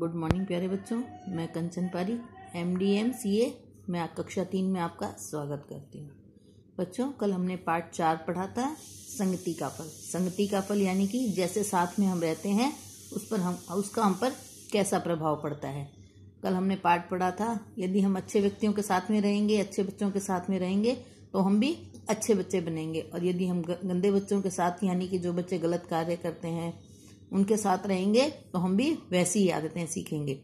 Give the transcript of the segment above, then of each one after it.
good morning प्यारे बच्चों मैं Kanchan Pari M D M C A मैं कक्षा तीन में आपका स्वागत करती हूँ बच्चों कल हमने पार्ट चार पढ़ा था संगति का फल संगति का फल यानी कि जैसे साथ में हम रहते हैं उस पर हम उसका हम पर कैसा प्रभाव पड़ता है कल हमने पार्ट पढ़ा था यदि हम अच्छे व्यक्तियों के साथ में रहेंगे अच्छे बच्चों के साथ में रहेंगे तो हम भी अच्छे बच्चे बनेंगे और यदि हम गंदे बच्चों के साथ यानी कि जो बच्चे गलत कार्य करते हैं उनके साथ रहेंगे तो हम भी वैसी ही आदतें सीखेंगे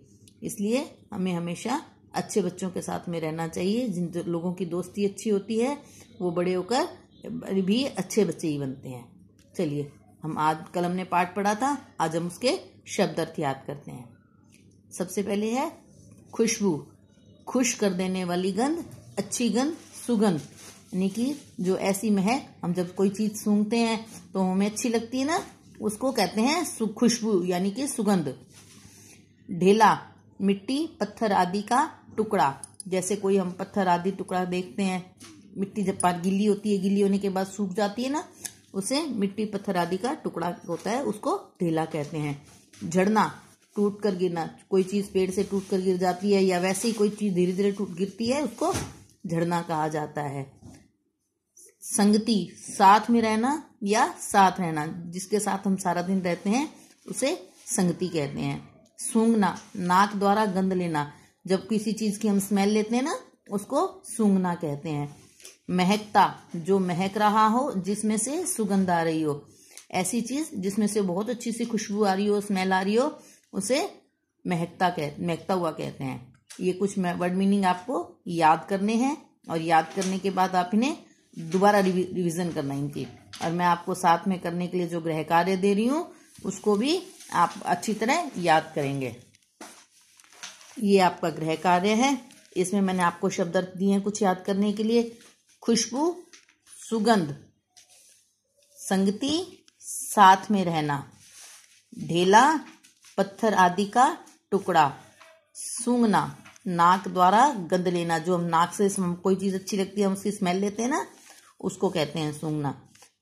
इसलिए हमें हमेशा अच्छे बच्चों के साथ में रहना चाहिए जिन लोगों की दोस्ती अच्छी होती है वो बड़े होकर भी अच्छे बच्चे ही बनते हैं चलिए हम आज कल हमने पाठ पढ़ा था आज हम उसके शब्द अर्थ याद करते हैं सबसे पहले है खुशबू खुश कर देने वाली गंध अच्छी गंध सुगंध यानी कि जो ऐसी महक हम जब कोई चीज़ सूंघते हैं तो हमें अच्छी लगती है ना उसको कहते हैं खुशबू यानी कि सुगंध ढेला मिट्टी पत्थर आदि का टुकड़ा जैसे कोई हम पत्थर आदि टुकड़ा देखते हैं मिट्टी जब पार गिली होती है गिली होने के बाद सूख जाती है ना उसे मिट्टी पत्थर आदि का टुकड़ा होता है उसको ढेला कहते हैं झड़ना टूट कर गिरना कोई चीज़ पेड़ से टूट कर गिर जाती है या वैसे ही कोई चीज़ धीरे धीरे टूट गिरती है उसको झड़ना कहा जाता है संगति साथ में रहना या साथ रहना जिसके साथ हम सारा दिन रहते हैं उसे संगति कहते हैं सूंघना नाक द्वारा गंध लेना जब किसी चीज़ की हम स्मेल लेते हैं ना उसको सूंघना कहते हैं महकता जो महक रहा हो जिसमें से सुगंध आ रही हो ऐसी चीज़ जिसमें से बहुत अच्छी सी खुशबू आ रही हो स्मेल आ रही हो उसे महकता कह महकता हुआ कहते हैं ये कुछ वर्ड मीनिंग आपको याद करने हैं और याद करने के बाद आप इन्हें दोबारा रिवीजन करना इनकी और मैं आपको साथ में करने के लिए जो गृह कार्य दे रही हूँ उसको भी आप अच्छी तरह याद करेंगे ये आपका ग्रह कार्य है इसमें मैंने आपको शब्द अर्थ दिए हैं कुछ याद करने के लिए खुशबू सुगंध संगति साथ में रहना ढेला पत्थर आदि का टुकड़ा सूंघना नाक द्वारा गंद लेना जो हम नाक से कोई चीज़ अच्छी लगती है हम उसकी स्मेल लेते हैं ना उसको कहते हैं सूंघना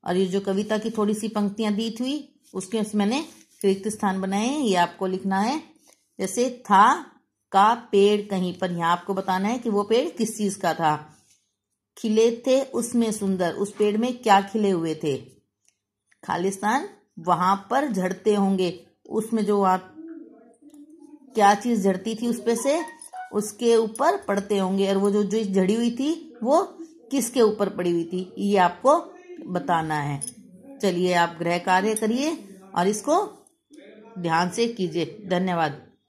और ये जो कविता की थोड़ी सी पंक्तियां दी थी उसके मैंने रिक्त स्थान बनाए ये आपको लिखना है जैसे था का पेड़ कहीं पर यहाँ आपको बताना है कि वो पेड़ किस चीज़ का था खिले थे उसमें सुंदर उस पेड़ में क्या खिले हुए थे खालिस्तान वहां पर झड़ते होंगे उसमें जो वहां क्या चीज़ झड़ती थी उस पर से उसके ऊपर पड़ते होंगे और वो जो जो झड़ी हुई थी वो किसके ऊपर पड़ी हुई थी ये आपको बताना है चलिए आप गृह कार्य करिए और इसको ध्यान से कीजिए धन्यवाद